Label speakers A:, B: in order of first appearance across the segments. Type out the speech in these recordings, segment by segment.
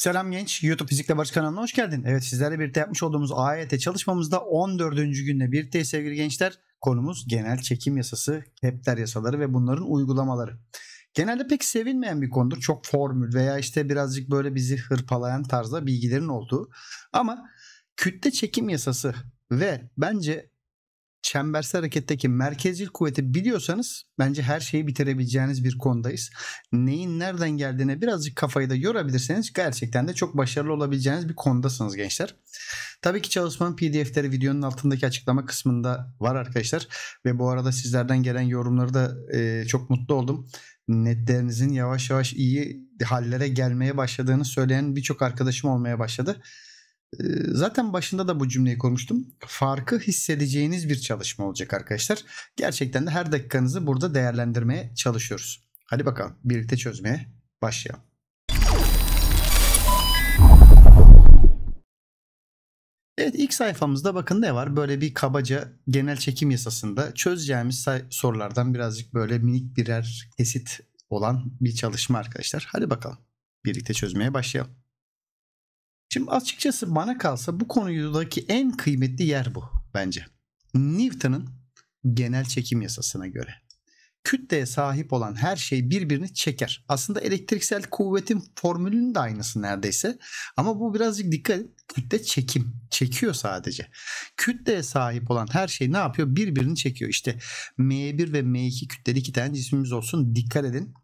A: Selam genç, YouTube Fizikle Barış kanalına hoş geldin. Evet sizlerle birlikte yapmış olduğumuz AYT e çalışmamızda 14. günle birlikte sevgili gençler. Konumuz genel çekim yasası, Kepler yasaları ve bunların uygulamaları. Genelde pek sevilmeyen bir konudur. Çok formül veya işte birazcık böyle bizi hırpalayan tarzda bilgilerin olduğu. Ama kütle çekim yasası ve bence Çembersel hareketteki merkezcil kuvveti biliyorsanız bence her şeyi bitirebileceğiniz bir konudayız. Neyin nereden geldiğine birazcık kafayı da yorabilirseniz gerçekten de çok başarılı olabileceğiniz bir konudasınız gençler. Tabii ki çalışmanın pdf'leri videonun altındaki açıklama kısmında var arkadaşlar. Ve bu arada sizlerden gelen yorumları da e, çok mutlu oldum. Netlerinizin yavaş yavaş iyi hallere gelmeye başladığını söyleyen birçok arkadaşım olmaya başladı. Zaten başında da bu cümleyi kurmuştum. Farkı hissedeceğiniz bir çalışma olacak arkadaşlar. Gerçekten de her dakikanızı burada değerlendirmeye çalışıyoruz. Hadi bakalım birlikte çözmeye başlayalım. Evet ilk sayfamızda bakın ne var? Böyle bir kabaca genel çekim yasasında çözeceğimiz sorulardan birazcık böyle minik birer kesit olan bir çalışma arkadaşlar. Hadi bakalım birlikte çözmeye başlayalım. Şimdi açıkçası bana kalsa bu konudaki en kıymetli yer bu bence. Newton'ın genel çekim yasasına göre kütleye sahip olan her şey birbirini çeker. Aslında elektriksel kuvvetin formülünün de aynısı neredeyse. Ama bu birazcık dikkat edin. Kütle çekim. Çekiyor sadece. Kütleye sahip olan her şey ne yapıyor? Birbirini çekiyor. İşte M1 ve M2 kütleli iki tane cisimimiz olsun. Dikkat edin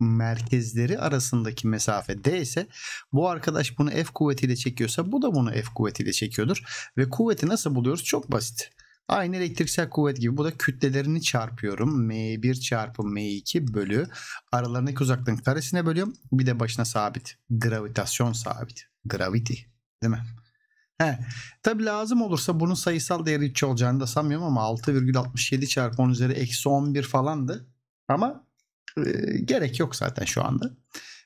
A: merkezleri arasındaki mesafe D ise bu arkadaş bunu F kuvvetiyle çekiyorsa bu da bunu F kuvvetiyle çekiyordur. Ve kuvveti nasıl buluyoruz? Çok basit. Aynı elektriksel kuvvet gibi bu da kütlelerini çarpıyorum. M1 çarpı M2 bölü aralarındaki uzaklığın karesine bölüyorum. Bir de başına sabit. Gravitasyon sabit. Gravity. Değil mi? He. Tabi lazım olursa bunun sayısal değeri 3 olacağını da sanmıyorum ama 6,67 çarpı 10 üzeri eksi 11 falandı. Ama e, gerek yok zaten şu anda.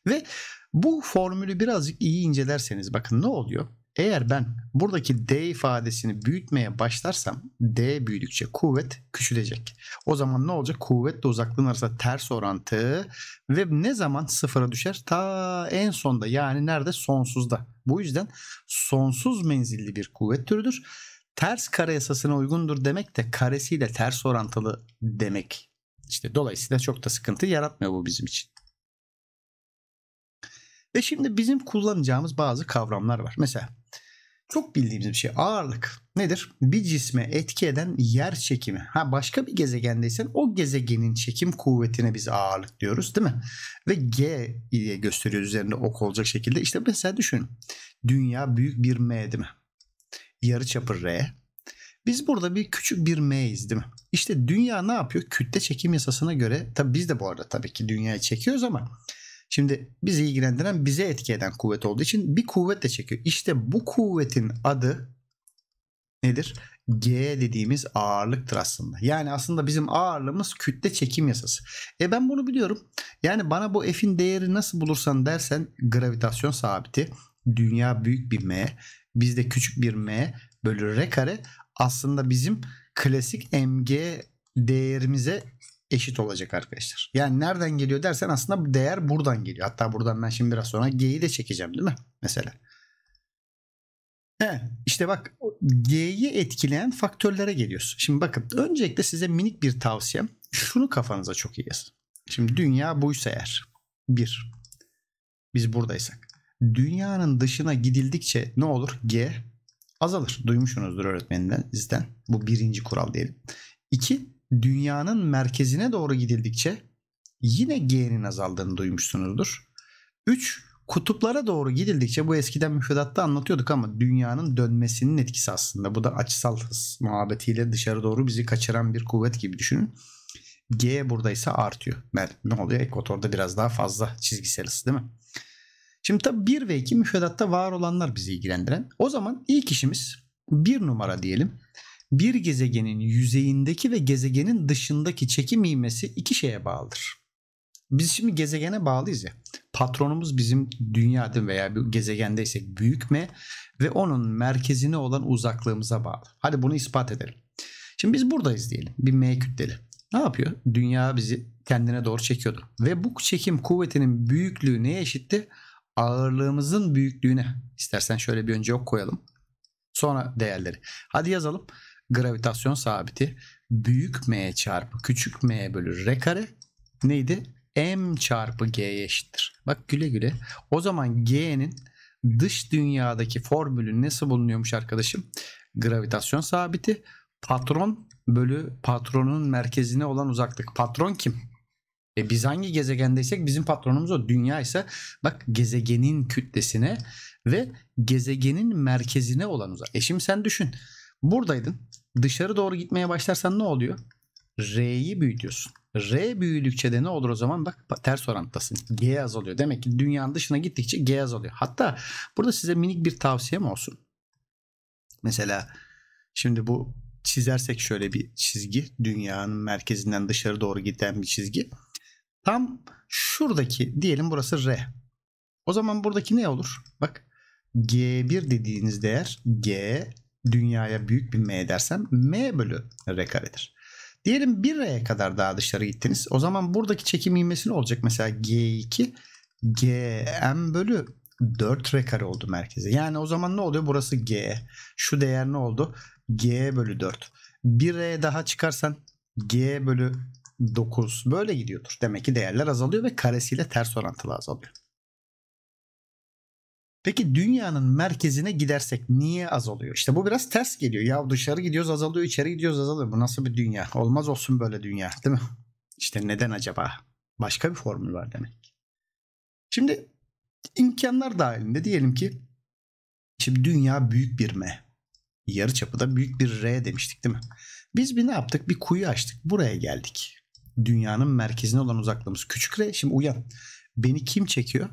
A: Ve bu formülü birazcık iyi incelerseniz bakın ne oluyor? Eğer ben buradaki D ifadesini büyütmeye başlarsam D büyüdükçe kuvvet küçülecek. O zaman ne olacak? kuvvet de uzaklığın arasında ters orantı ve ne zaman sıfıra düşer? Ta en sonda yani nerede? Sonsuzda. Bu yüzden sonsuz menzilli bir kuvvet türüdür. Ters kare yasasına uygundur demek de karesiyle ters orantılı demek işte dolayısıyla çok da sıkıntı yaratmıyor bu bizim için. Ve şimdi bizim kullanacağımız bazı kavramlar var. Mesela çok bildiğimiz bir şey ağırlık nedir? Bir cisme etki eden yer çekimi. Ha başka bir gezegendeysen o gezegenin çekim kuvvetine biz ağırlık diyoruz değil mi? Ve G ile gösteriyoruz üzerinde ok olacak şekilde. İşte mesela düşünün. Dünya büyük bir M değil mi? Yarı çapı R. Biz burada bir küçük bir meyiz değil mi? İşte dünya ne yapıyor? Kütle çekim yasasına göre tabii biz de bu arada tabii ki dünyayı çekiyoruz ama şimdi bizi ilgilendiren bize etki eden kuvvet olduğu için bir kuvvet de çekiyor. İşte bu kuvvetin adı nedir? G dediğimiz ağırlıktır aslında. Yani aslında bizim ağırlığımız kütle çekim yasası. E ben bunu biliyorum. Yani bana bu F'in değeri nasıl bulursan dersen gravitasyon sabiti. Dünya büyük bir M. Bizde küçük bir M bölü R kare aslında bizim klasik MG değerimize eşit olacak arkadaşlar. Yani nereden geliyor dersen aslında bu değer buradan geliyor. Hatta buradan ben şimdi biraz sonra G'yi de çekeceğim değil mi? Mesela. He, işte bak G'yi etkileyen faktörlere geliyorsun. Şimdi bakın öncelikle size minik bir tavsiyem. Şunu kafanıza çok iyi yazın. Şimdi dünya buysa eğer. Bir. Biz buradaysak. Dünyanın dışına gidildikçe ne olur? G azalır. Duymuşsunuzdur öğretmeninden bizden. Bu birinci kural diyelim. İki, dünyanın merkezine doğru gidildikçe yine G'nin azaldığını duymuşsunuzdur. Üç, kutuplara doğru gidildikçe bu eskiden müfredatta anlatıyorduk ama dünyanın dönmesinin etkisi aslında. Bu da açısal hız muhabbetiyle dışarı doğru bizi kaçıran bir kuvvet gibi düşünün. G buradaysa artıyor. Ne oluyor? Ekvatorda biraz daha fazla çizgisel hız değil mi? Şimdi tabii 1 ve 2 müfredatta var olanlar bizi ilgilendiren. O zaman ilk işimiz 1 numara diyelim. Bir gezegenin yüzeyindeki ve gezegenin dışındaki çekim ivmesi iki şeye bağlıdır. Biz şimdi gezegene bağlıyız ya. Patronumuz bizim dünyada veya bir gezegendeysek büyük büyükme ve onun merkezine olan uzaklığımıza bağlı. Hadi bunu ispat edelim. Şimdi biz buradayız diyelim. Bir M kütleli. Ne yapıyor? Dünya bizi kendine doğru çekiyordu. Ve bu çekim kuvvetinin büyüklüğü neye eşitti? ağırlığımızın büyüklüğüne istersen şöyle bir önce yok koyalım. Sonra değerleri. Hadi yazalım. Gravitasyon sabiti büyük m çarpı küçük m bölü r kare neydi? m çarpı g'ye eşittir. Bak güle güle. O zaman g'nin dış dünyadaki formülü nasıl bulunuyormuş arkadaşım? Gravitasyon sabiti patron bölü patronun merkezine olan uzaklık. Patron kim? E biz hangi gezegendeysek bizim patronumuz o. Dünya ise bak gezegenin kütlesine ve gezegenin merkezine olan uzak. E şimdi sen düşün. Buradaydın. Dışarı doğru gitmeye başlarsan ne oluyor? R'yi büyütüyorsun. R büyüdükçe de ne olur o zaman bak ters orantıdasın. G azalıyor. Demek ki dünyanın dışına gittikçe G azalıyor. Hatta burada size minik bir tavsiyem olsun. Mesela şimdi bu çizersek şöyle bir çizgi. Dünyanın merkezinden dışarı doğru giden bir çizgi. Tam şuradaki diyelim burası R. O zaman buradaki ne olur? Bak G1 dediğiniz değer G dünyaya büyük bir M dersem M bölü R karedir. Diyelim 1R'ye kadar daha dışarı gittiniz. O zaman buradaki çekim ivmesi ne olacak? Mesela G2 GM bölü 4R kare oldu merkeze. Yani o zaman ne oluyor? Burası G. Şu değer ne oldu? G bölü 4. 1R daha çıkarsan G bölü 9 böyle gidiyordur. Demek ki değerler azalıyor ve karesiyle ters orantılı azalıyor. Peki dünyanın merkezine gidersek niye azalıyor? İşte bu biraz ters geliyor. Ya dışarı gidiyoruz azalıyor, içeri gidiyoruz azalıyor. Bu nasıl bir dünya? Olmaz olsun böyle dünya değil mi? İşte neden acaba? Başka bir formül var demek. Şimdi imkanlar dahilinde diyelim ki şimdi dünya büyük bir M. Yarı çapıda büyük bir R demiştik değil mi? Biz bir ne yaptık? Bir kuyu açtık. Buraya geldik dünyanın merkezine olan uzaklığımız. küçük Küçükle şimdi uyan. Beni kim çekiyor?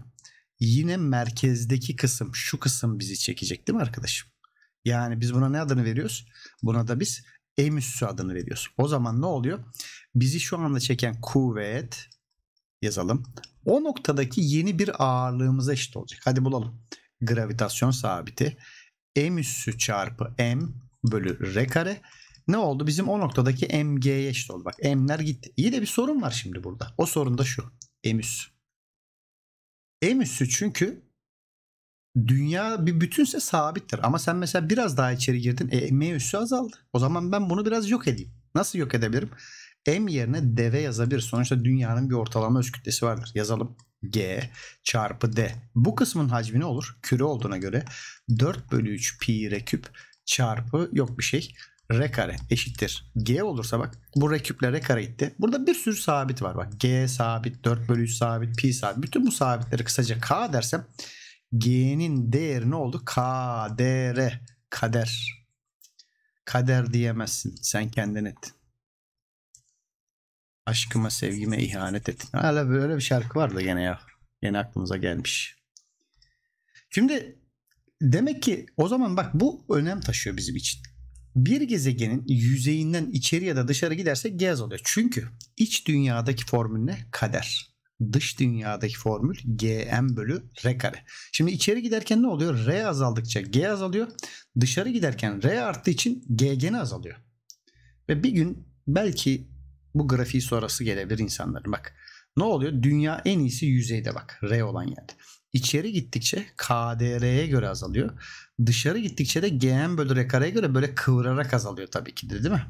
A: Yine merkezdeki kısım, şu kısım bizi çekecek değil mi arkadaşım? Yani biz buna ne adını veriyoruz? Buna da biz M üssü adını veriyoruz. O zaman ne oluyor? Bizi şu anda çeken kuvvet yazalım. O noktadaki yeni bir ağırlığımıza eşit olacak. Hadi bulalım. Gravitasyon sabiti M üssü çarpı M bölü R kare ne oldu? Bizim o noktadaki MG'ye eşit oldu. Bak M'ler gitti. İyi de bir sorun var şimdi burada. O sorun da şu. M üssü. M üssü çünkü dünya bir bütünse sabittir. Ama sen mesela biraz daha içeri girdin. E, M üssü azaldı. O zaman ben bunu biraz yok edeyim. Nasıl yok edebilirim? M yerine deve yazabilir. Sonuçta dünyanın bir ortalama öz kütlesi vardır. Yazalım. G çarpı D. Bu kısmın hacmi ne olur? Küre olduğuna göre 4 bölü 3 pi re küp çarpı yok bir şey. R kare eşittir. G olursa bak bu R küple R kare gitti. Burada bir sürü sabit var. Bak G sabit, 4 bölü 3 sabit, pi sabit. Bütün bu sabitleri kısaca K dersem G'nin değeri ne oldu? K, D, R. Kader. Kader diyemezsin. Sen kendin et. Aşkıma sevgime ihanet ettin. Hala böyle bir şarkı vardı da gene ya. yine aklımıza gelmiş. Şimdi demek ki o zaman bak bu önem taşıyor bizim için bir gezegenin yüzeyinden içeri ya da dışarı giderse gez oluyor. Çünkü iç dünyadaki formül ne? Kader. Dış dünyadaki formül gm bölü r kare. Şimdi içeri giderken ne oluyor? R azaldıkça g azalıyor. Dışarı giderken r arttığı için g gene azalıyor. Ve bir gün belki bu grafiği sonrası gelebilir insanların. Bak ne oluyor? Dünya en iyisi yüzeyde bak. R olan yerde. İçeri gittikçe KDR'ye göre azalıyor dışarı gittikçe de GM bölü rekareye göre böyle kıvırarak azalıyor tabii ki de değil mi?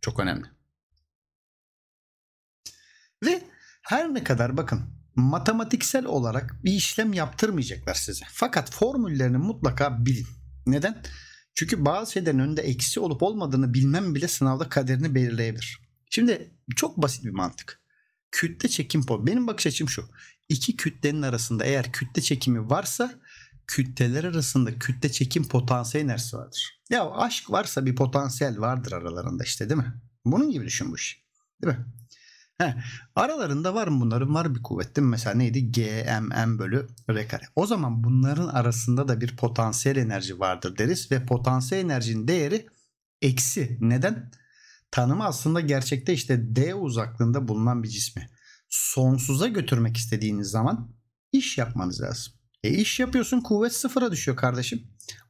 A: Çok önemli. Ve her ne kadar bakın matematiksel olarak bir işlem yaptırmayacaklar size. Fakat formüllerini mutlaka bilin. Neden? Çünkü bazı şeylerin önünde eksi olup olmadığını bilmem bile sınavda kaderini belirleyebilir. Şimdi çok basit bir mantık. Kütle çekim po. Benim bakış açım şu. İki kütlenin arasında eğer kütle çekimi varsa kütleler arasında kütle çekim potansiyel enerjisi vardır. Ya aşk varsa bir potansiyel vardır aralarında işte değil mi? Bunun gibi düşün bu işi. Değil mi? He, aralarında var mı bunların? Var bir kuvvet değil mi? Mesela neydi? m bölü R kare. O zaman bunların arasında da bir potansiyel enerji vardır deriz ve potansiyel enerjinin değeri eksi. Neden? Tanımı aslında gerçekte işte D uzaklığında bulunan bir cismi sonsuza götürmek istediğiniz zaman iş yapmanız lazım. E iş yapıyorsun kuvvet sıfıra düşüyor kardeşim.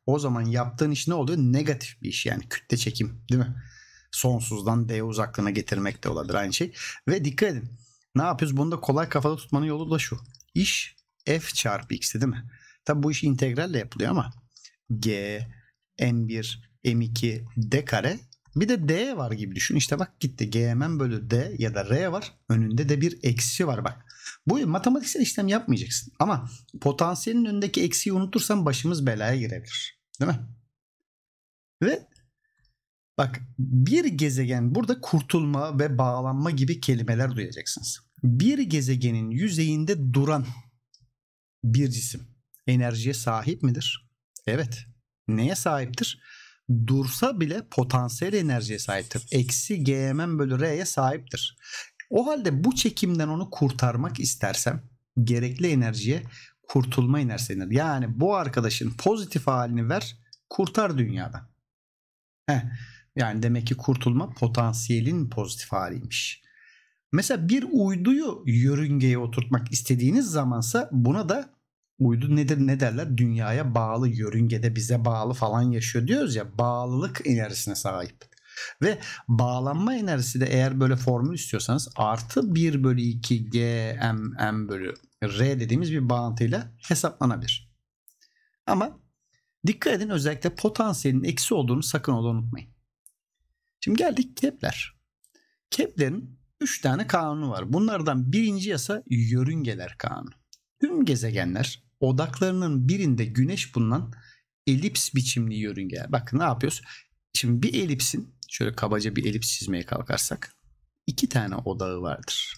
A: O zaman yaptığın iş ne oluyor? Negatif bir iş yani kütle çekim değil mi? Sonsuzdan d uzaklığına getirmek de olabilir aynı şey. Ve dikkat edin. Ne yapıyoruz? Bunu da kolay kafada tutmanın yolu da şu. İş F çarpı X'ti değil mi? Tabi bu iş integralle yapılıyor ama G, M1, M2, D kare bir de D var gibi düşün. İşte bak gitti. G m bölü D ya da R var. Önünde de bir eksi var bak. Bu matematiksel işlem yapmayacaksın. Ama potansiyelin önündeki eksiyi unutursan başımız belaya girebilir. Değil mi? Ve bak bir gezegen burada kurtulma ve bağlanma gibi kelimeler duyacaksınız. Bir gezegenin yüzeyinde duran bir cisim enerjiye sahip midir? Evet. Neye sahiptir? dursa bile potansiyel enerjiye sahiptir. Eksi Gmn bölü R'ye sahiptir. O halde bu çekimden onu kurtarmak istersem gerekli enerjiye kurtulma enerjisi Yani bu arkadaşın pozitif halini ver kurtar dünyadan. Heh, yani demek ki kurtulma potansiyelin pozitif haliymiş. Mesela bir uyduyu yörüngeye oturtmak istediğiniz zamansa buna da uydu nedir ne derler dünyaya bağlı yörüngede bize bağlı falan yaşıyor diyoruz ya bağlılık enerjisine sahip. Ve bağlanma enerjisi de eğer böyle formül istiyorsanız artı 1 bölü 2 M bölü R dediğimiz bir bağıntıyla hesaplanabilir. Ama dikkat edin özellikle potansiyelin eksi olduğunu sakın ola unutmayın. Şimdi geldik Kepler. Kepler'in 3 tane kanunu var. Bunlardan birinci yasa yörüngeler kanunu. Tüm gezegenler odaklarının birinde güneş bulunan elips biçimli yörüngeler. Bakın ne yapıyoruz? Şimdi bir elipsin şöyle kabaca bir elips çizmeye kalkarsak iki tane odağı vardır.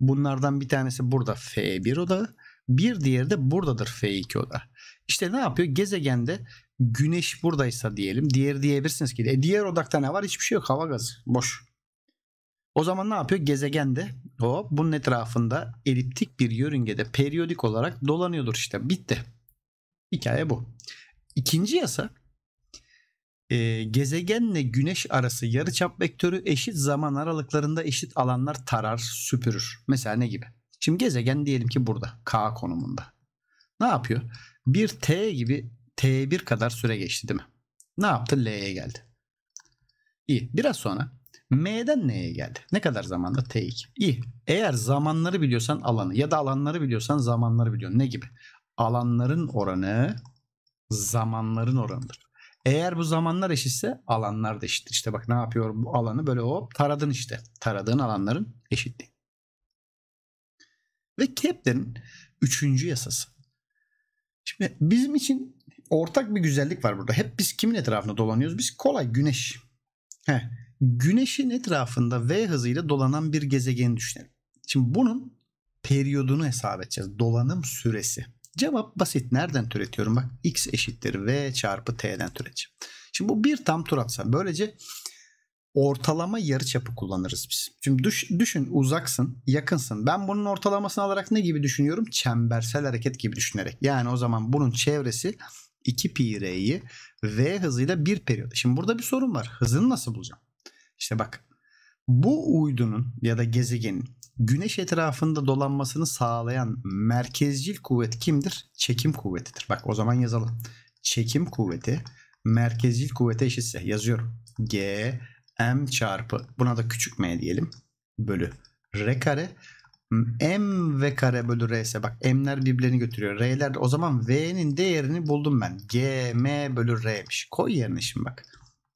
A: Bunlardan bir tanesi burada F1 odağı, bir diğeri de buradadır F2 odağı. İşte ne yapıyor? Gezegende güneş buradaysa diyelim, diğer diyebilirsiniz ki e diğer odakta ne var? Hiçbir şey yok. Hava gazı boş. O zaman ne yapıyor? Gezegende o bunun etrafında eliptik bir yörüngede periyodik olarak dolanıyordur işte. Bitti. Hikaye bu. İkinci yasa e, gezegenle güneş arası yarıçap vektörü eşit zaman aralıklarında eşit alanlar tarar, süpürür. Mesela ne gibi? Şimdi gezegen diyelim ki burada K konumunda. Ne yapıyor? Bir T gibi T1 kadar süre geçti değil mi? Ne yaptı? L'ye geldi. İyi. Biraz sonra M'den N'ye geldi. Ne kadar zamanda? T2. İyi. Eğer zamanları biliyorsan alanı ya da alanları biliyorsan zamanları biliyorsun. Ne gibi? Alanların oranı zamanların oranıdır. Eğer bu zamanlar eşitse alanlar da eşittir. İşte bak ne yapıyor bu alanı böyle hop taradın işte. Taradığın alanların eşitliği. Ve Kepler'in üçüncü yasası. Şimdi bizim için ortak bir güzellik var burada. Hep biz kimin etrafında dolanıyoruz? Biz kolay güneş. Heh. Güneşin etrafında V hızıyla dolanan bir gezegeni düşünelim. Şimdi bunun periyodunu hesap edeceğiz. Dolanım süresi. Cevap basit. Nereden türetiyorum? Bak x eşittir v çarpı t'den türeteceğim. Şimdi bu bir tam tur atsa böylece ortalama yarıçapı kullanırız biz. Şimdi düş, düşün uzaksın, yakınsın. Ben bunun ortalamasını alarak ne gibi düşünüyorum? Çembersel hareket gibi düşünerek. Yani o zaman bunun çevresi 2 pi r'yi v hızıyla bir periyot. Şimdi burada bir sorun var. Hızını nasıl bulacağım? İşte bak bu uydunun ya da gezegenin güneş etrafında dolanmasını sağlayan merkezcil kuvvet kimdir? Çekim kuvvetidir. Bak o zaman yazalım. Çekim kuvveti merkezcil kuvvete eşitse yazıyorum. G m çarpı buna da küçük m diyelim bölü r kare m v kare bölü r ise bak m'ler birbirlerini götürüyor. R'ler de o zaman v'nin değerini buldum ben. g m bölü r'miş. Koy yerine şimdi bak.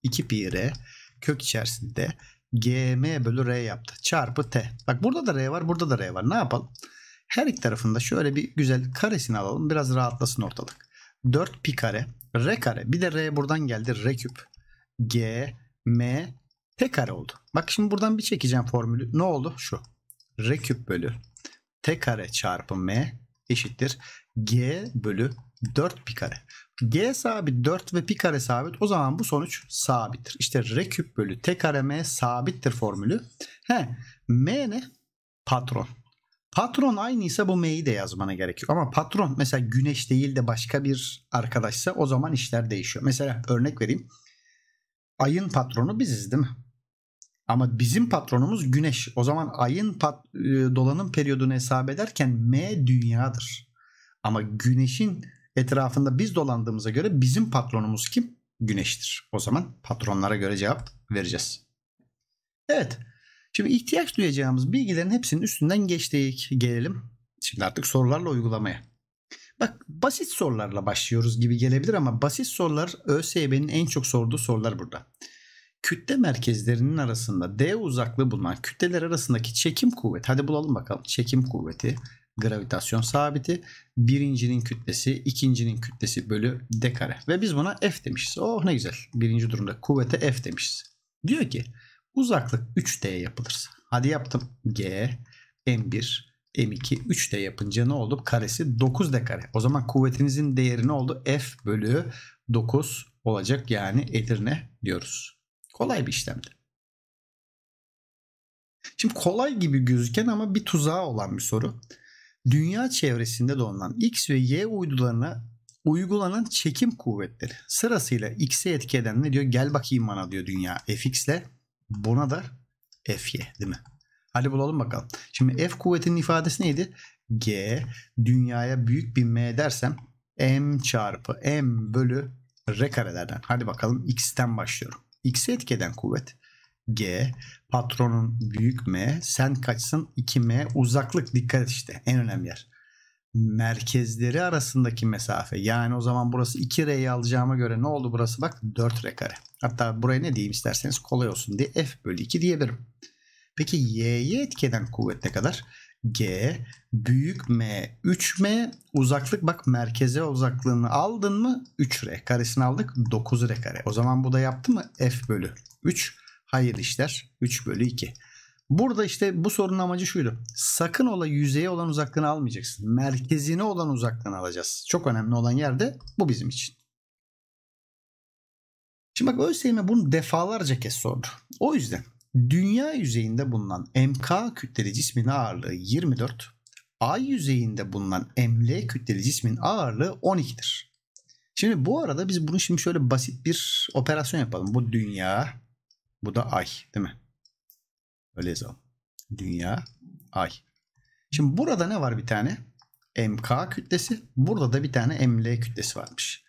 A: 2 pi r kök içerisinde gm bölü r yaptı. Çarpı t. Bak burada da r var burada da r var. Ne yapalım? Her iki tarafında şöyle bir güzel karesini alalım. Biraz rahatlasın ortalık. 4 pi kare. R kare. Bir de r buradan geldi. R küp. G, m, t kare oldu. Bak şimdi buradan bir çekeceğim formülü. Ne oldu? Şu. R küp bölü t kare çarpı m eşittir. G bölü 4 pi kare. G sabit 4 ve pi kare sabit o zaman bu sonuç sabittir. İşte R küp bölü T kare M sabittir formülü. He, M ne? Patron. Patron aynıysa bu M'yi de yazmana gerek yok. Ama patron mesela güneş değil de başka bir arkadaşsa o zaman işler değişiyor. Mesela örnek vereyim. Ayın patronu biziz değil mi? Ama bizim patronumuz güneş. O zaman ayın pat, e, dolanım periyodunu hesap ederken M dünyadır. Ama güneşin etrafında biz dolandığımıza göre bizim patronumuz kim? Güneştir. O zaman patronlara göre cevap vereceğiz. Evet. Şimdi ihtiyaç duyacağımız bilgilerin hepsinin üstünden geçtik. Gelelim şimdi artık sorularla uygulamaya. Bak basit sorularla başlıyoruz gibi gelebilir ama basit sorular ÖSYM'nin en çok sorduğu sorular burada. Kütle merkezlerinin arasında D uzaklığı bulunan kütleler arasındaki çekim kuvveti. Hadi bulalım bakalım çekim kuvveti gravitasyon sabiti. Birincinin kütlesi, ikincinin kütlesi bölü d kare. Ve biz buna f demişiz. Oh ne güzel. Birinci durumda kuvvete f demişiz. Diyor ki uzaklık 3d yapılırsa. Hadi yaptım. G, m1, m2, 3d yapınca ne oldu? Karesi 9d kare. O zaman kuvvetinizin değeri ne oldu? f bölü 9 olacak. Yani Edirne diyoruz. Kolay bir işlemdi. Şimdi kolay gibi gözüken ama bir tuzağı olan bir soru dünya çevresinde dolanan X ve Y uydularına uygulanan çekim kuvvetleri sırasıyla X'e etki eden ne diyor? Gel bakayım bana diyor dünya Fx'le. Buna da Fy değil mi? Hadi bulalım bakalım. Şimdi F kuvvetinin ifadesi neydi? G dünyaya büyük bir M dersem M çarpı M bölü R karelerden. Hadi bakalım X'ten başlıyorum. X'e etki eden kuvvet G. Patronun büyük M. Sen kaçsın 2M. Uzaklık dikkat işte. En önemli yer. Merkezleri arasındaki mesafe. Yani o zaman burası 2R'yi alacağıma göre ne oldu burası? Bak 4R kare. Hatta buraya ne diyeyim isterseniz kolay olsun diye F bölü 2 diyebilirim. Peki Y'ye etkeden kuvvet ne kadar? G büyük M 3M uzaklık bak merkeze uzaklığını aldın mı 3R karesini aldık 9R kare. O zaman bu da yaptı mı F bölü 3 Hayır işler 3 bölü 2. Burada işte bu sorunun amacı şuydu. Sakın ola yüzeye olan uzaklığını almayacaksın. Merkezine olan uzaklığını alacağız. Çok önemli olan yerde bu bizim için. Şimdi bak ÖSYM bunu defalarca kez sordu. O yüzden dünya yüzeyinde bulunan MK kütleli cismin ağırlığı 24, Ay yüzeyinde bulunan ML kütleli cismin ağırlığı 12'dir. Şimdi bu arada biz bunu şimdi şöyle basit bir operasyon yapalım. Bu dünya bu da ay değil mi? Öyle yazalım. Dünya ay. Şimdi burada ne var bir tane? MK kütlesi. Burada da bir tane ML kütlesi varmış.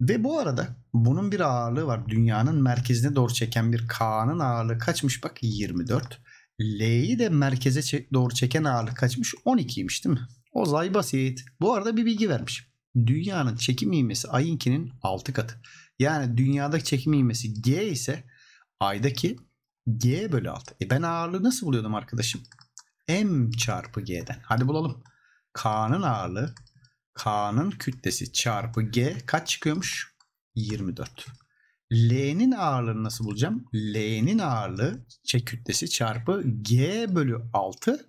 A: Ve bu arada bunun bir ağırlığı var. Dünyanın merkezine doğru çeken bir K'nın ağırlığı kaçmış bak 24. L'yi de merkeze doğru çeken ağırlık kaçmış 12'ymiş değil mi? O zay basit. Bu arada bir bilgi vermiş. Dünyanın çekim iğmesi ayinkinin 6 katı. Yani dünyadaki çekim iğmesi G ise Ay'daki G bölü 6. E ben ağırlığı nasıl buluyordum arkadaşım? M çarpı G'den. Hadi bulalım. K'nın ağırlığı K'nın kütlesi çarpı G kaç çıkıyormuş? 24. L'nin ağırlığını nasıl bulacağım? L'nin ağırlığı çek kütlesi çarpı G bölü 6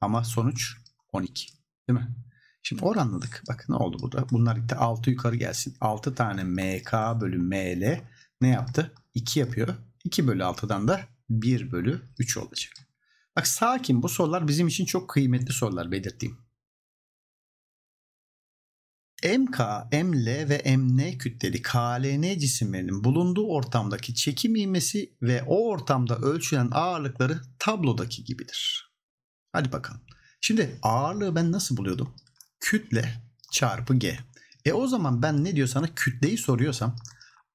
A: ama sonuç 12. Değil mi? Şimdi oranladık. Bakın ne oldu burada? Bunlar gitti 6 yukarı gelsin. 6 tane MK bölü ML ne yaptı? 2 yapıyor. 2 bölü 6'dan da 1 bölü 3 olacak. Bak sakin bu sorular bizim için çok kıymetli sorular belirttiğim. MK, ML ve MN kütleli KLN cisimlerinin bulunduğu ortamdaki çekim ivmesi ve o ortamda ölçülen ağırlıkları tablodaki gibidir. Hadi bakalım. Şimdi ağırlığı ben nasıl buluyordum? Kütle çarpı G. E o zaman ben ne diyor sana kütleyi soruyorsam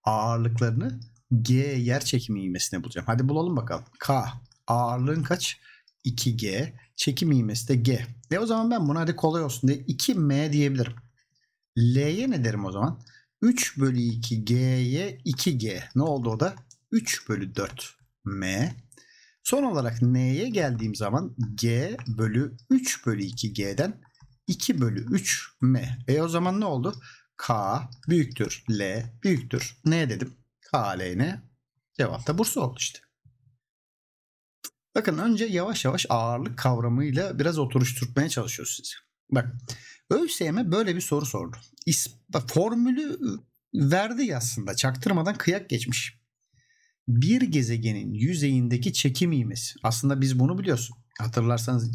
A: ağırlıklarını G yer çekimi ivmesini bulacağım. Hadi bulalım bakalım. K ağırlığın kaç? 2G. Çekim ivmesi de G. E o zaman ben buna hadi kolay olsun diye 2M diyebilirim. L'ye ne derim o zaman? 3 bölü 2 G'ye 2G. Ne oldu o da? 3 bölü 4 M. Son olarak N'ye geldiğim zaman G bölü 3 bölü 2 G'den 2 bölü 3 M. E o zaman ne oldu? K büyüktür L büyüktür N dedim aleyhine cevap da Bursa oldu işte. Bakın önce yavaş yavaş ağırlık kavramıyla biraz oturuşturmaya çalışıyoruz sizi. Bak ÖSYM böyle bir soru sordu. formülü verdi aslında çaktırmadan kıyak geçmiş. Bir gezegenin yüzeyindeki çekim iğmesi. Aslında biz bunu biliyorsun. Hatırlarsanız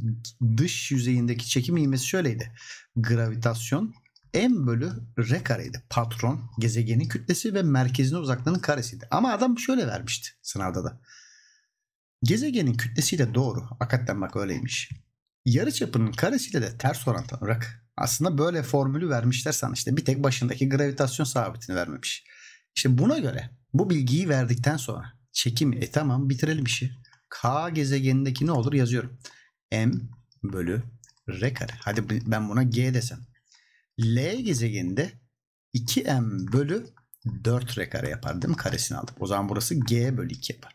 A: dış yüzeyindeki çekim iğmesi şöyleydi. Gravitasyon M bölü R kareydi. Patron gezegenin kütlesi ve merkezine uzaklığının karesiydi. Ama adam şöyle vermişti sınavda da. Gezegenin kütlesiyle doğru. Hakikaten bak öyleymiş. Yarı çapının karesiyle de ters orantı olarak aslında böyle formülü vermişler sana işte bir tek başındaki gravitasyon sabitini vermemiş. İşte buna göre bu bilgiyi verdikten sonra çekim e tamam bitirelim işi. K gezegenindeki ne olur yazıyorum. M bölü R kare. Hadi ben buna G desem. L gezegeninde 2m bölü 4 r kare yapar değil mi? Karesini aldık. O zaman burası g bölü 2 yapar.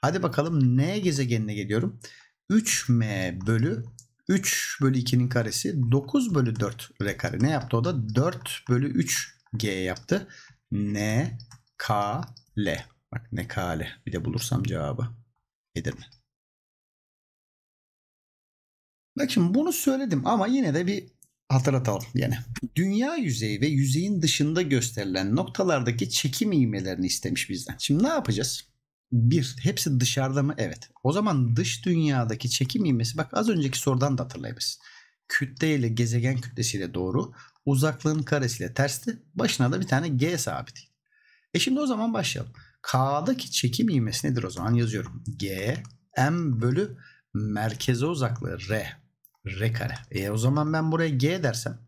A: Hadi bakalım n gezegenine geliyorum. 3m bölü 3 bölü 2'nin karesi 9 bölü 4 r kare. Ne yaptı o da? 4 bölü 3 g yaptı. n k l. Bak ne k l. Bir de bulursam cevabı gelir mi? Bak şimdi bunu söyledim ama yine de bir hatırlatalım yine Dünya yüzeyi ve yüzeyin dışında gösterilen noktalardaki çekim ivmelerini istemiş bizden. Şimdi ne yapacağız? Bir, hepsi dışarıda mı? Evet. O zaman dış dünyadaki çekim ivmesi bak az önceki sorudan da hatırlayabilirsin. Kütle ile gezegen kütlesiyle doğru, uzaklığın karesiyle tersti, başına da bir tane G sabit. E şimdi o zaman başlayalım. K'daki çekim ivmesi nedir o zaman yazıyorum. G, M bölü merkeze uzaklığı R. R kare. E o zaman ben buraya G dersem.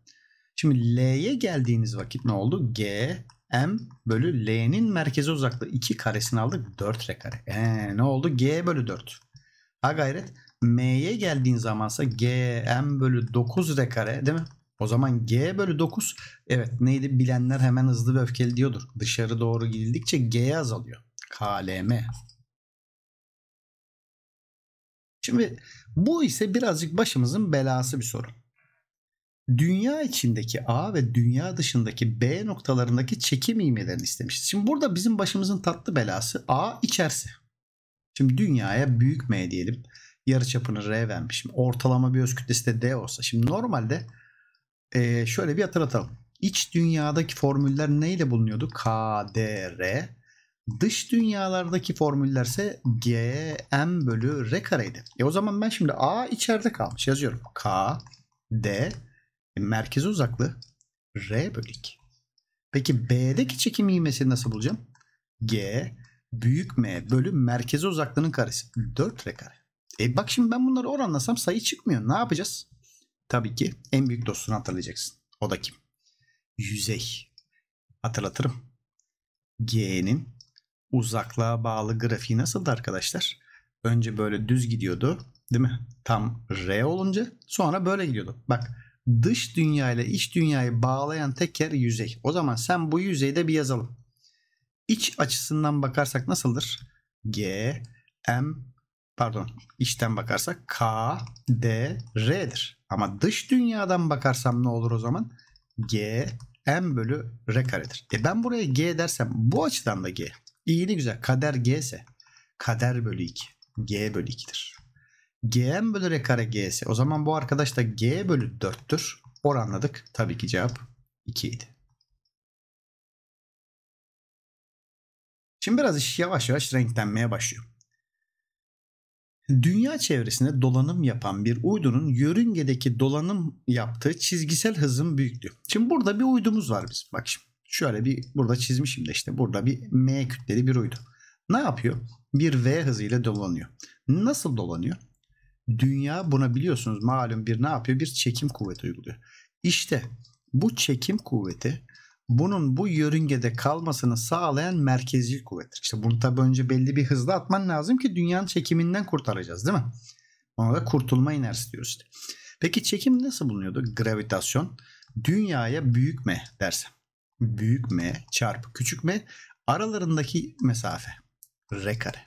A: Şimdi L'ye geldiğiniz vakit ne oldu? G M bölü L'nin merkeze uzaklığı 2 karesini aldık 4 R kare. E, ne oldu? G bölü 4. Ha gayret. M'ye geldiğin zamansa G M bölü 9 R kare değil mi? O zaman G bölü 9 evet neydi bilenler hemen hızlı ve öfkeli diyordur. Dışarı doğru gidildikçe G azalıyor. KLM. Şimdi bu ise birazcık başımızın belası bir sorun. Dünya içindeki A ve dünya dışındaki B noktalarındaki çekim ivmelerini istemişiz. Şimdi burada bizim başımızın tatlı belası A içerse, Şimdi dünyaya büyük M diyelim. Yarı çapını R vermişim. Ortalama bir öz kütlesi de D olsa. Şimdi normalde e, şöyle bir hatırlatalım. İç dünyadaki formüller neyle bulunuyordu? K, D, R. Dış dünyalardaki formüllerse gm bölü r kareydi. E o zaman ben şimdi a içeride kalmış yazıyorum. K, d, e, merkeze uzaklığı r bölü 2. Peki b'deki çekim ivmesini nasıl bulacağım? g büyük m bölü merkeze uzaklığının karesi 4 r kare. E bak şimdi ben bunları oranlasam sayı çıkmıyor. Ne yapacağız? Tabii ki en büyük dostunu hatırlayacaksın. O da kim? Yüzey. Hatırlatırım. G'nin uzaklığa bağlı grafiği nasıldı arkadaşlar? Önce böyle düz gidiyordu değil mi? Tam R olunca sonra böyle gidiyordu. Bak dış dünya ile iç dünyayı bağlayan tek yer yüzey. O zaman sen bu yüzeyde bir yazalım. İç açısından bakarsak nasıldır? G, M, pardon içten bakarsak K, D, R'dir. Ama dış dünyadan bakarsam ne olur o zaman? G, M bölü R karedir. E ben buraya G dersem bu açıdan da G. İyi de güzel. Kader G ise kader bölü 2. G bölü 2'dir. Gm bölü R kare G ise o zaman bu arkadaş da G bölü 4'tür. Oranladık. Tabii ki cevap 2 idi. Şimdi biraz iş yavaş yavaş renklenmeye başlıyor. Dünya çevresinde dolanım yapan bir uydunun yörüngedeki dolanım yaptığı çizgisel hızın büyüklüğü. Şimdi burada bir uydumuz var bizim. Bak şimdi. Şöyle bir burada çizmişim de işte burada bir M kütleli bir uydu. Ne yapıyor? Bir V hızıyla dolanıyor. Nasıl dolanıyor? Dünya buna biliyorsunuz malum bir ne yapıyor? Bir çekim kuvveti uyguluyor. İşte bu çekim kuvveti bunun bu yörüngede kalmasını sağlayan merkezi kuvvettir. İşte bunu tabi önce belli bir hızla atman lazım ki dünyanın çekiminden kurtaracağız değil mi? Ona da kurtulma inersi diyoruz işte. Peki çekim nasıl bulunuyordu? Gravitasyon. Dünyaya büyük M dersem büyük M çarpı küçük M aralarındaki mesafe. R kare.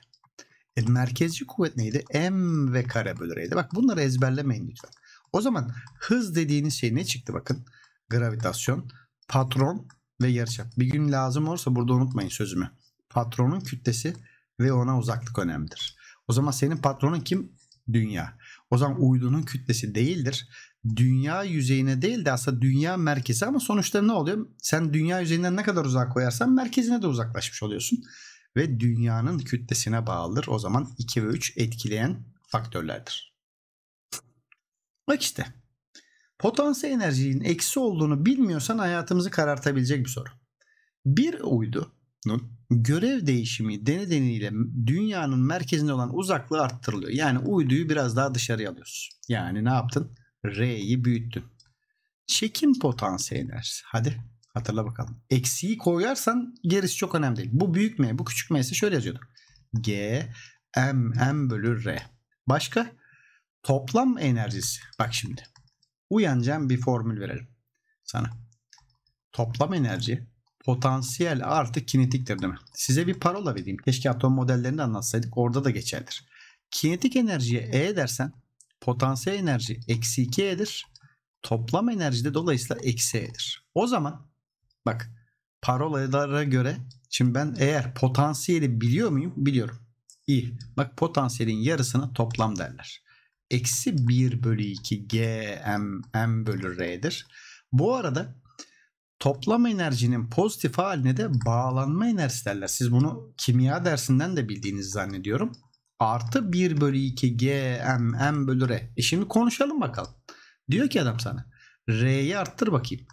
A: E, merkezci kuvvet neydi? M ve kare bölü R'ydi. Bak bunları ezberlemeyin lütfen. O zaman hız dediğiniz şey ne çıktı bakın? Gravitasyon, patron ve yarıçap. Bir gün lazım olursa burada unutmayın sözümü. Patronun kütlesi ve ona uzaklık önemlidir. O zaman senin patronun kim? Dünya. O zaman uydunun kütlesi değildir dünya yüzeyine değil de aslında dünya merkezi ama sonuçta ne oluyor? Sen dünya yüzeyinden ne kadar uzak koyarsan merkezine de uzaklaşmış oluyorsun. Ve dünyanın kütlesine bağlıdır. O zaman 2 ve 3 etkileyen faktörlerdir. Bak işte. Potansiyel enerjinin eksi olduğunu bilmiyorsan hayatımızı karartabilecek bir soru. Bir uydunun görev değişimi denedeniyle dünyanın merkezinde olan uzaklığı arttırılıyor. Yani uyduyu biraz daha dışarıya alıyorsun. Yani ne yaptın? R'yi büyüttün. Çekim potansiyeli enerjisi. Hadi hatırla bakalım. Eksiyi koyarsan gerisi çok önemli değil. Bu büyük M, bu küçük M ise şöyle yazıyorduk. G, M, M bölü R. Başka? Toplam enerjisi. Bak şimdi. Uyanacağım bir formül verelim sana. Toplam enerji potansiyel artı kinetiktir değil mi? Size bir parola vereyim. Keşke atom modellerini anlatsaydık. Orada da geçerlidir. Kinetik enerjiye E dersen potansiyel enerji eksi 2E'dir. Toplam enerji de dolayısıyla eksi E'dir. O zaman bak parolalara göre şimdi ben eğer potansiyeli biliyor muyum? Biliyorum. İyi. Bak potansiyelin yarısına toplam derler. Eksi 1 bölü 2 G M, M bölü R'dir. Bu arada toplam enerjinin pozitif haline de bağlanma enerjisi derler. Siz bunu kimya dersinden de bildiğinizi zannediyorum artı 1 bölü 2 G m M bölü r. E şimdi konuşalım bakalım. Diyor ki adam sana r'yi arttır bakayım.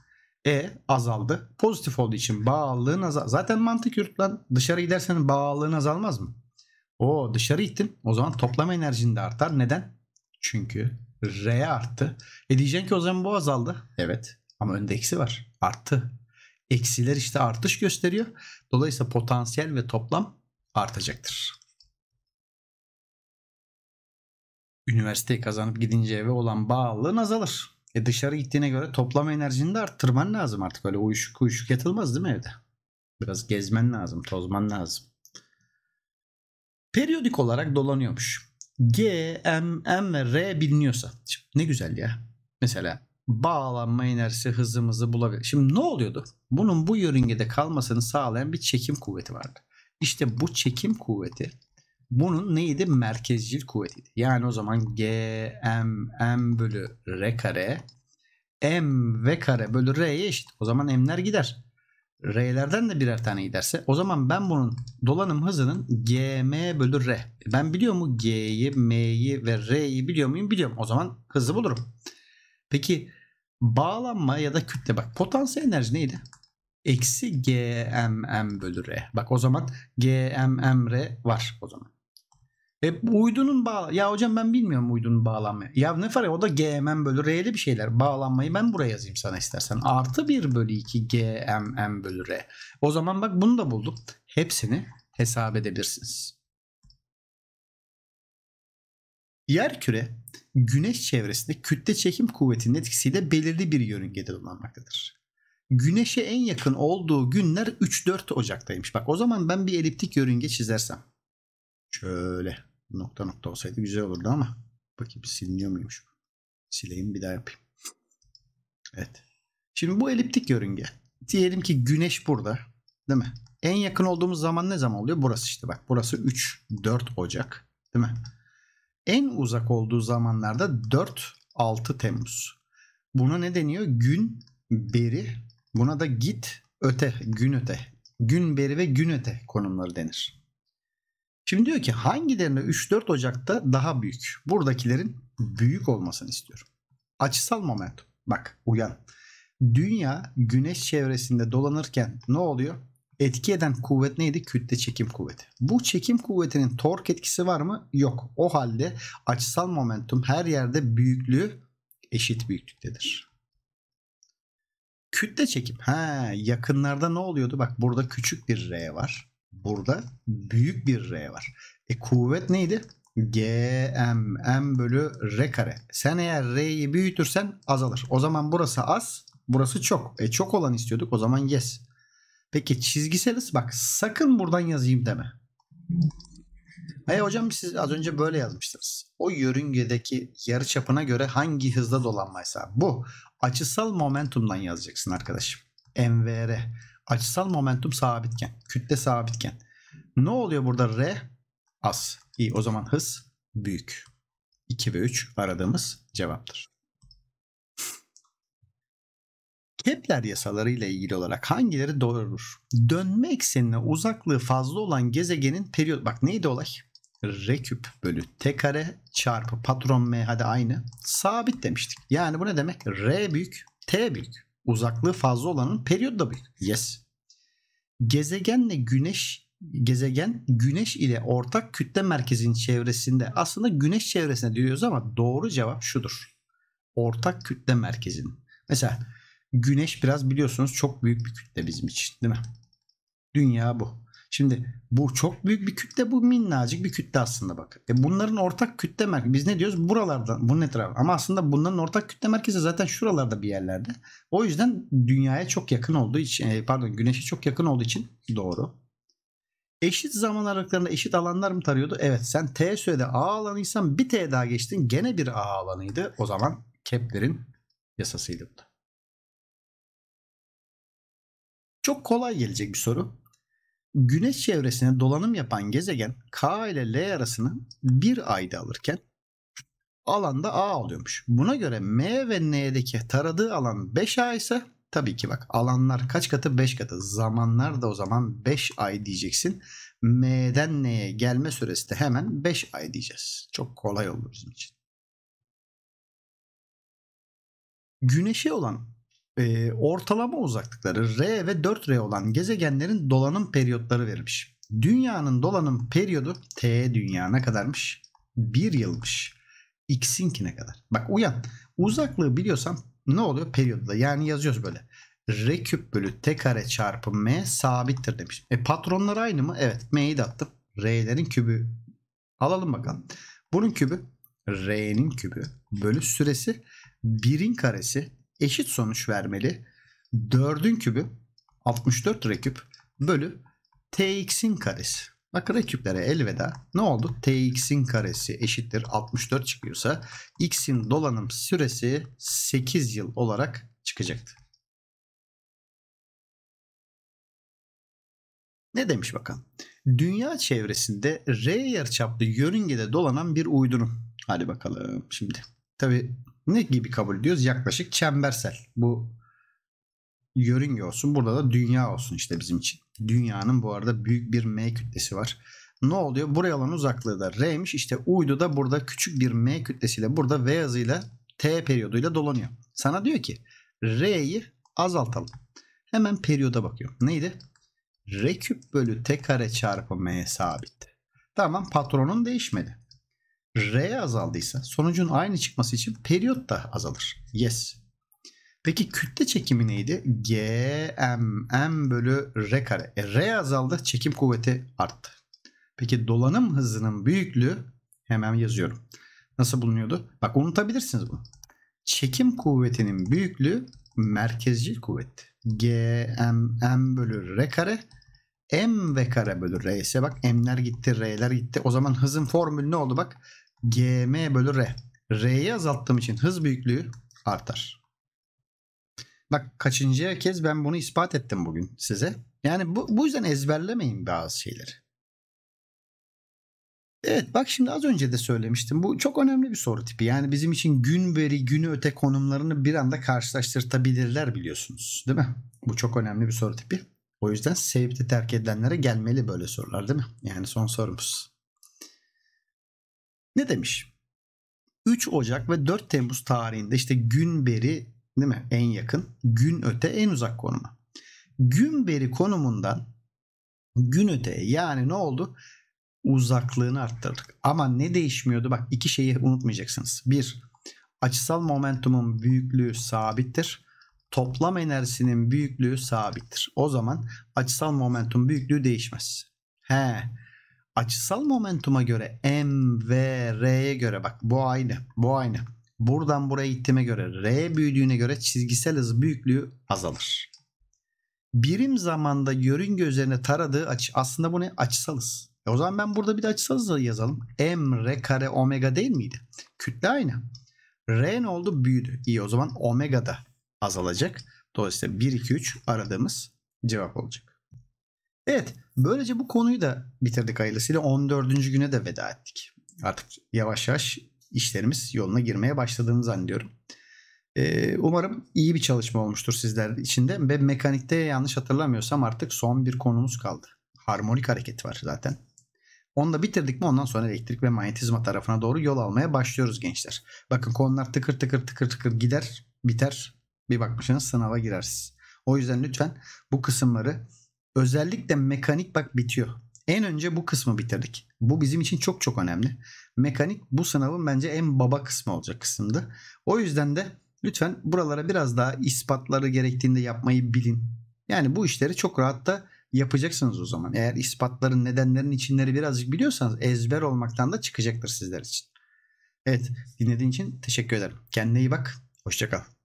A: E azaldı. Pozitif olduğu için bağlılığın azal. Zaten mantık yürüt Dışarı gidersen bağlılığın azalmaz mı? O dışarı gittin. O zaman toplam enerjin de artar. Neden? Çünkü R arttı. E diyeceksin ki o zaman bu azaldı. Evet. Ama önde eksi var. Arttı. Eksiler işte artış gösteriyor. Dolayısıyla potansiyel ve toplam artacaktır. üniversiteyi kazanıp gidince eve olan bağlılığın azalır. E dışarı gittiğine göre toplama enerjini de arttırman lazım artık. Öyle uyuşuk uyuşuk yatılmaz değil mi evde? Biraz gezmen lazım, tozman lazım. Periyodik olarak dolanıyormuş. G, M, M ve R biliniyorsa. Şimdi ne güzel ya. Mesela bağlanma enerjisi hızımızı bulabilir. Şimdi ne oluyordu? Bunun bu yörüngede kalmasını sağlayan bir çekim kuvveti vardı. İşte bu çekim kuvveti bunun neydi? Merkezcil kuvvetiydi. Yani o zaman G, M, M bölü R kare M V kare bölü R'ye eşit. O zaman M'ler gider. R'lerden de birer tane giderse o zaman ben bunun dolanım hızının G M bölü R. Ben biliyor mu G'yi, M'yi ve R'yi biliyor muyum? Biliyorum. O zaman hızı bulurum. Peki bağlanma ya da kütle bak potansiyel enerji neydi? Eksi G M M bölü R. Bak o zaman G M M r var o zaman. E uydunun bağ ya hocam ben bilmiyorum uydunun bağlanmayı. Ya ne fark o da gmm bölü r'li bir şeyler. Bağlanmayı ben buraya yazayım sana istersen. Artı 1 bölü 2 gmm bölü r. O zaman bak bunu da bulduk. Hepsini hesap edebilirsiniz. Yer küre güneş çevresinde kütle çekim kuvvetinin etkisiyle belirli bir yörüngede bulunmaktadır. Güneşe en yakın olduğu günler 3-4 Ocak'taymış. Bak o zaman ben bir eliptik yörünge çizersem. Şöyle. Nokta nokta olsaydı güzel olurdu ama bakayım siliniyor muymuş. Sileyim bir daha yapayım. Evet. Şimdi bu eliptik yörünge. Diyelim ki güneş burada. Değil mi? En yakın olduğumuz zaman ne zaman oluyor? Burası işte bak. Burası 3, 4 Ocak. Değil mi? En uzak olduğu zamanlarda 4, 6 Temmuz. Buna ne deniyor? Gün beri. Buna da git öte, gün öte. Gün beri ve gün öte konumları denir. Şimdi diyor ki hangilerine 3-4 Ocak'ta daha büyük? Buradakilerin büyük olmasını istiyorum. Açısal momentum. Bak uyan. Dünya güneş çevresinde dolanırken ne oluyor? Etki eden kuvvet neydi? Kütle çekim kuvveti. Bu çekim kuvvetinin tork etkisi var mı? Yok. O halde açısal momentum her yerde büyüklüğü eşit büyüklüktedir. Kütle çekim. Ha, yakınlarda ne oluyordu? Bak burada küçük bir R var. Burada büyük bir R var. E kuvvet neydi? GM M bölü R kare. Sen eğer R'yi büyütürsen azalır. O zaman burası az, burası çok. E çok olan istiyorduk. O zaman yes. Peki çizgiseliz bak sakın buradan yazayım deme. Hey hocam siz az önce böyle yazmıştınız. O yörüngedeki yarı çapına göre hangi hızda dolanmaysa bu açısal momentumdan yazacaksın arkadaşım. MVR açısal momentum sabitken, kütle sabitken ne oluyor burada R az. İyi o zaman hız büyük. 2 ve 3 aradığımız cevaptır. Kepler yasaları ile ilgili olarak hangileri doğrudur? Dönme eksenine uzaklığı fazla olan gezegenin periyot... Bak neydi olay? R küp bölü T kare çarpı patron M hadi aynı. Sabit demiştik. Yani bu ne demek? R büyük, T büyük. Uzaklığı fazla olanın periyodu da bir. Yes. Gezegenle güneş gezegen güneş ile ortak kütle merkezin çevresinde aslında güneş çevresinde diyoruz ama doğru cevap şudur. Ortak kütle merkezinin. Mesela güneş biraz biliyorsunuz çok büyük bir kütle bizim için değil mi? Dünya bu. Şimdi bu çok büyük bir kütle bu minnacık bir kütle aslında bak. E bunların ortak kütle merkezi biz ne diyoruz buralardan bunun etrafı ama aslında bunların ortak kütle merkezi zaten şuralarda bir yerlerde. O yüzden dünyaya çok yakın olduğu için e, pardon güneşe çok yakın olduğu için doğru. Eşit zaman aralıklarında eşit alanlar mı tarıyordu? Evet sen T sürede A alanıysan bir T daha geçtin gene bir A alanıydı. O zaman Kepler'in yasasıydı bu da. Çok kolay gelecek bir soru. Güneş çevresine dolanım yapan gezegen K ile L arasını bir ayda alırken alanda A alıyormuş. Buna göre M ve N'deki taradığı alan 5 A ise tabii ki bak alanlar kaç katı 5 katı zamanlar da o zaman 5 ay diyeceksin. M'den N'ye gelme süresi de hemen 5 ay diyeceğiz. Çok kolay oldu bizim için. Güneşe olan e, ortalama uzaklıkları R ve 4R olan gezegenlerin dolanım periyotları verilmiş. Dünya'nın dolanım periyodu T dünya ne kadarmış? 1 yılmış. X'inkine kadar. Bak uyan. Uzaklığı biliyorsan ne oluyor? Periyodda. Yani yazıyoruz böyle. R küp bölü T kare çarpı M sabittir demiş. E patronlar aynı mı? Evet. M'yi de attım. R'lerin kübü. Alalım bakalım. Bunun kübü R'nin kübü bölü süresi 1'in karesi eşit sonuç vermeli. 4'ün kübü 64 reküp bölü tx'in karesi. Bak reküplere elveda. Ne oldu? tx'in karesi eşittir 64 çıkıyorsa x'in dolanım süresi 8 yıl olarak çıkacaktı. Ne demiş bakalım? Dünya çevresinde R yarıçaplı yörüngede dolanan bir uydunun. Hadi bakalım şimdi. Tabi ne gibi kabul ediyoruz? Yaklaşık çembersel. Bu yörünge olsun. Burada da dünya olsun işte bizim için. Dünyanın bu arada büyük bir M kütlesi var. Ne oluyor? Buraya olan uzaklığı da R'miş. İşte uydu da burada küçük bir M kütlesiyle burada V hızıyla T periyoduyla dolanıyor. Sana diyor ki R'yi azaltalım. Hemen periyoda bakıyorum. Neydi? R küp bölü T kare çarpı M sabit. Tamam patronun değişmedi. R azaldıysa sonucun aynı çıkması için periyot da azalır. Yes. Peki kütle çekimi neydi? G M M bölü R kare. E, R azaldı çekim kuvveti arttı. Peki dolanım hızının büyüklüğü hemen yazıyorum. Nasıl bulunuyordu? Bak unutabilirsiniz bunu. Çekim kuvvetinin büyüklüğü merkezcil kuvvet. G M M bölü R kare m ve kare bölü r ise bak m'ler gitti r'ler gitti. O zaman hızın formülü ne oldu bak? gm bölü r. R'yi azalttığım için hız büyüklüğü artar. Bak kaçıncı kez ben bunu ispat ettim bugün size. Yani bu, bu yüzden ezberlemeyin bazı şeyleri. Evet bak şimdi az önce de söylemiştim. Bu çok önemli bir soru tipi. Yani bizim için gün veri günü öte konumlarını bir anda karşılaştırtabilirler biliyorsunuz. Değil mi? Bu çok önemli bir soru tipi. O yüzden sevdi terk edenlere gelmeli böyle sorular değil mi? Yani son sorumuz. Ne demiş? 3 Ocak ve 4 Temmuz tarihinde işte Günberi değil mi? En yakın, gün öte en uzak konuma. Günberi konumundan gün öte yani ne oldu? Uzaklığını arttırdık. Ama ne değişmiyordu? Bak iki şeyi unutmayacaksınız. Bir, açısal momentumun büyüklüğü sabittir. Toplam enerjisinin büyüklüğü sabittir. O zaman açısal momentum büyüklüğü değişmez. He, açısal momentuma göre M ve R'ye göre bak bu aynı bu aynı. Buradan buraya gittiğime göre R büyüdüğüne göre çizgisel hız büyüklüğü azalır. Birim zamanda yörünge üzerine taradığı açı aslında bu ne? Açısal hız. E o zaman ben burada bir de açısal hızı yazalım. M R kare omega değil miydi? Kütle aynı. R ne oldu? Büyüdü. İyi o zaman omega da azalacak. Dolayısıyla 1 2 3 aradığımız cevap olacak. Evet Böylece bu konuyu da bitirdik hayırlısıyla. 14. güne de veda ettik. Artık yavaş yavaş işlerimiz yoluna girmeye başladığını zannediyorum. Ee, umarım iyi bir çalışma olmuştur sizler için de. Ve mekanikte yanlış hatırlamıyorsam artık son bir konumuz kaldı. Harmonik hareketi var zaten. Onu da bitirdik mi ondan sonra elektrik ve manyetizma tarafına doğru yol almaya başlıyoruz gençler. Bakın konular tıkır tıkır tıkır tıkır gider, biter. Bir bakmışsınız sınava girersiniz. O yüzden lütfen bu kısımları Özellikle mekanik bak bitiyor. En önce bu kısmı bitirdik. Bu bizim için çok çok önemli. Mekanik bu sınavın bence en baba kısmı olacak kısımdı. O yüzden de lütfen buralara biraz daha ispatları gerektiğinde yapmayı bilin. Yani bu işleri çok rahat da yapacaksınız o zaman. Eğer ispatların nedenlerin içinleri birazcık biliyorsanız ezber olmaktan da çıkacaktır sizler için. Evet dinlediğin için teşekkür ederim. Kendine iyi bak. Hoşçakal.